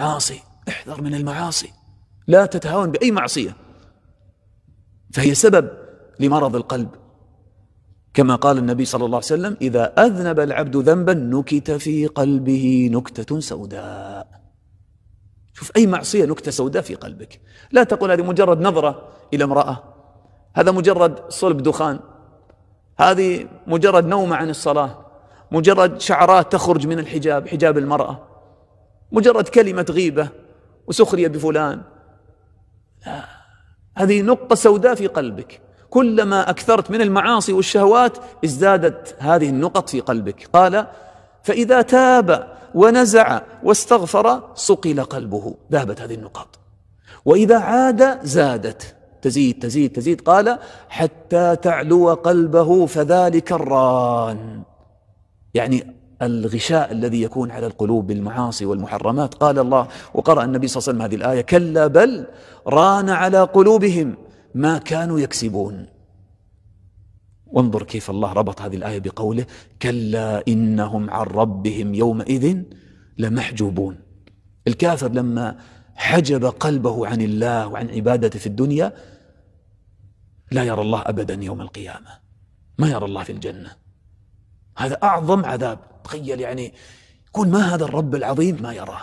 المعاصي احذر من المعاصي لا تتهاون بأي معصية فهي سبب لمرض القلب كما قال النبي صلى الله عليه وسلم إذا أذنب العبد ذنبا نكت في قلبه نكتة سوداء شوف أي معصية نكتة سوداء في قلبك لا تقول هذه مجرد نظرة إلى امرأة هذا مجرد صلب دخان هذه مجرد نومة عن الصلاة مجرد شعرات تخرج من الحجاب حجاب المرأة مجرد كلمة غيبة وسخرية بفلان لا هذه نقطة سوداء في قلبك كلما أكثرت من المعاصي والشهوات ازدادت هذه النقط في قلبك قال فإذا تاب ونزع واستغفر صقل قلبه ذهبت هذه النقاط وإذا عاد زادت تزيد تزيد تزيد قال حتى تعلو قلبه فذلك الران يعني الغشاء الذي يكون على القلوب بالمعاصي والمحرمات قال الله وقرأ النبي صلى الله عليه وسلم هذه الآية كلا بل ران على قلوبهم ما كانوا يكسبون وانظر كيف الله ربط هذه الآية بقوله كلا إنهم عن ربهم يومئذ لمحجوبون الكافر لما حجب قلبه عن الله وعن عبادته في الدنيا لا يرى الله أبدا يوم القيامة ما يرى الله في الجنة هذا أعظم عذاب تخيل يعني يكون ما هذا الرب العظيم ما يراه